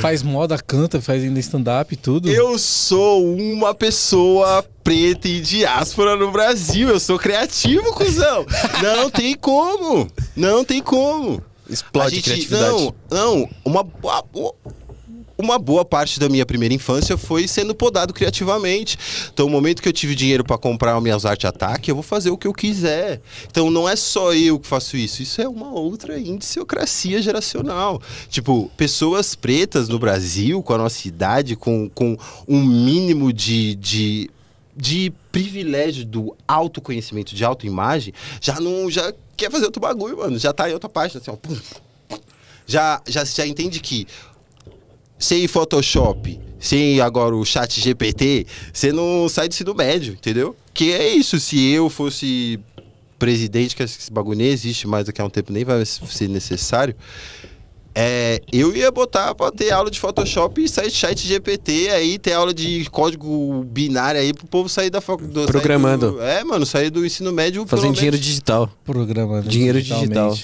faz moda, canta, faz ainda stand-up e tudo. Eu sou uma pessoa preta e diáspora no Brasil. Eu sou criativo, cuzão. Não tem como. Não tem como. Explode gente, criatividade. Não, não. Uma, uma, uma boa parte da minha primeira infância foi sendo podado criativamente. Então, no momento que eu tive dinheiro para comprar minhas artes Ataque, eu vou fazer o que eu quiser. Então, não é só eu que faço isso. Isso é uma outra indiciocracia geracional. Tipo, pessoas pretas no Brasil, com a nossa idade, com, com um mínimo de, de de privilégio do autoconhecimento, de autoimagem, já não já quer fazer outro bagulho, mano. Já tá em outra página, assim, ó. Já, já, já entende que sem Photoshop, sem agora o chat GPT, você não sai do ensino médio, entendeu? Que é isso, se eu fosse presidente, que esse bagulho nem existe mais daqui a um tempo, nem vai ser necessário. É, eu ia botar para ter aula de Photoshop e sair de chat GPT, aí ter aula de código binário aí pro povo sair da faculdade. Programando. Do, é, mano, sair do ensino médio. Fazendo dinheiro digital. Programando. Dinheiro digital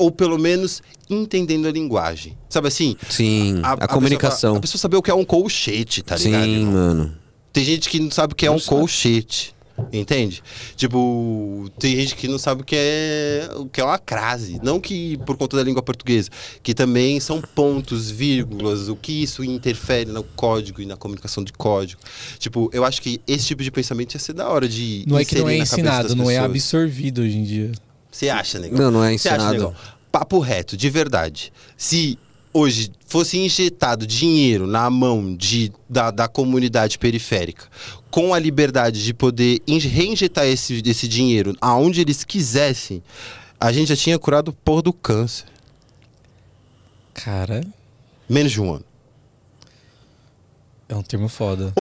ou pelo menos entendendo a linguagem. Sabe assim? Sim, a, a, a comunicação. Pessoa, a, pessoa saber o que é um colchete, tá ligado? Sim, mano. Tem gente que não sabe o que é não um sabe. colchete. Entende? Tipo, tem gente que não sabe o que é, o que é uma crase. Não que por conta da língua portuguesa, que também são pontos, vírgulas, o que isso interfere no código e na comunicação de código. Tipo, eu acho que esse tipo de pensamento ia ser da hora de. Não é que não é ensinado, não é absorvido hoje em dia. Você acha, negão? Não, não é ensinado. Acha, Papo reto, de verdade. Se hoje fosse injetado dinheiro na mão de, da, da comunidade periférica, com a liberdade de poder reinjetar esse, esse dinheiro aonde eles quisessem, a gente já tinha curado por do câncer. Cara. Menos de um ano. É um termo foda.